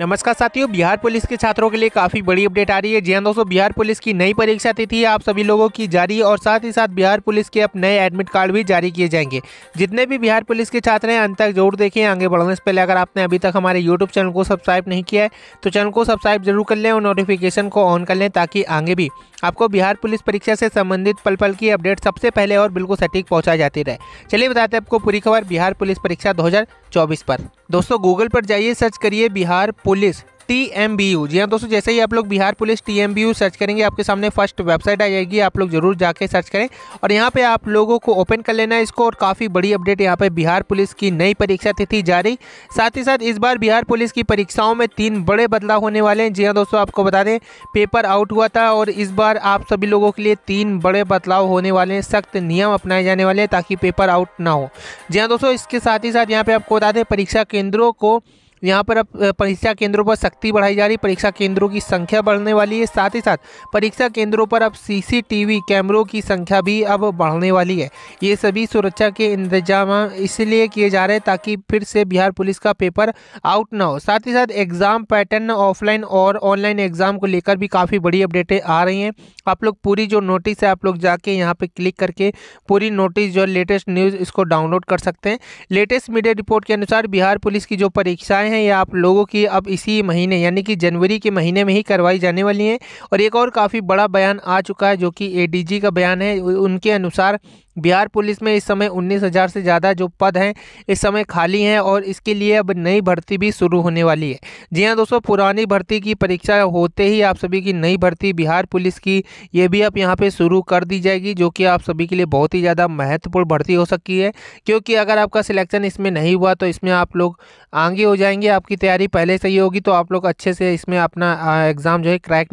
नमस्कार साथियों बिहार पुलिस के छात्रों के लिए काफ़ी बड़ी अपडेट आ रही है जी हाँ दोस्तों बिहार पुलिस की नई परीक्षा तिथि आप सभी लोगों की जारी और साथ ही साथ बिहार पुलिस के अब नए एडमिट कार्ड भी जारी किए जाएंगे जितने भी बिहार पुलिस के छात्र हैं अंत तक जरूर देखें आगे बढ़ने से पहले अगर आपने अभी तक हमारे यूट्यूब चैनल को सब्सक्राइब नहीं किया है तो चैनल को सब्सक्राइब जरूर कर लें और नोटिफिकेशन को ऑन कर लें ताकि आगे भी आपको बिहार पुलिस परीक्षा से संबंधित पल पल की अपडेट सबसे पहले और बिल्कुल सटीक पहुँचाई जाती रहे चलिए बताते हैं आपको पूरी खबर बिहार पुलिस परीक्षा दो पर दोस्तों गूगल पर जाइए सर्च करिए Bihar police T M B U जी हाँ दोस्तों जैसे ही आप लोग Bihar police T M B U search करेंगे आपके सामने फर्स्ट वेबसाइट आ जाएगी आप लोग जरूर जाके सर्च करें और यहाँ पे आप लोगों को ओपन कर लेना है इसको और काफ़ी बड़ी अपडेट यहाँ पे बिहार पुलिस की नई परीक्षा तिथि जारी साथ ही साथ इस बार बिहार पुलिस की परीक्षाओं में तीन बड़े बदलाव होने वाले हैं जी हाँ दोस्तों आपको बता दें पेपर आउट हुआ था और इस बार आप सभी लोगों के लिए तीन बड़े बदलाव होने वाले हैं सख्त नियम अपनाए जाने वाले हैं ताकि पेपर आउट ना हो जी हाँ दोस्तों इसके साथ ही साथ यहाँ पर आपको बता दें परीक्षा केंद्रों को यहाँ पर अब परीक्षा केंद्रों पर सख्ती बढ़ाई जा रही परीक्षा केंद्रों की संख्या बढ़ने वाली है साथ ही साथ परीक्षा केंद्रों पर अब सीसीटीवी कैमरों की संख्या भी अब बढ़ने वाली है ये सभी सुरक्षा के इंतजाम इसलिए किए जा रहे हैं ताकि फिर से बिहार पुलिस का पेपर आउट ना हो साथ ही साथ एग्ज़ाम पैटर्न ऑफलाइन और ऑनलाइन एग्ज़ाम को लेकर भी काफ़ी बड़ी अपडेटें आ रही हैं आप लोग पूरी जो नोटिस है आप लोग जाके यहाँ पे क्लिक करके पूरी नोटिस जो लेटेस्ट न्यूज़ इसको डाउनलोड कर सकते हैं लेटेस्ट मीडिया रिपोर्ट के अनुसार बिहार पुलिस की जो परीक्षाएँ हैं हैं ये आप लोगों की अब इसी महीने यानी कि जनवरी के महीने में ही करवाई जाने वाली हैं और एक और काफ़ी बड़ा बयान आ चुका है जो कि एडीजी का बयान है उनके अनुसार बिहार पुलिस में इस समय उन्नीस हज़ार से ज़्यादा जो पद हैं इस समय खाली हैं और इसके लिए अब नई भर्ती भी शुरू होने वाली है जी हाँ दोस्तों पुरानी भर्ती की परीक्षा होते ही आप सभी की नई भर्ती बिहार पुलिस की ये भी अब यहाँ पे शुरू कर दी जाएगी जो कि आप सभी के लिए बहुत ही ज़्यादा महत्वपूर्ण भर्ती हो सकती है क्योंकि अगर आपका सिलेक्शन इसमें नहीं हुआ तो इसमें आप लोग आगे हो जाएंगे आपकी तैयारी पहले से ही होगी तो आप लोग अच्छे से इसमें अपना एग्ज़ाम जो है क्रैक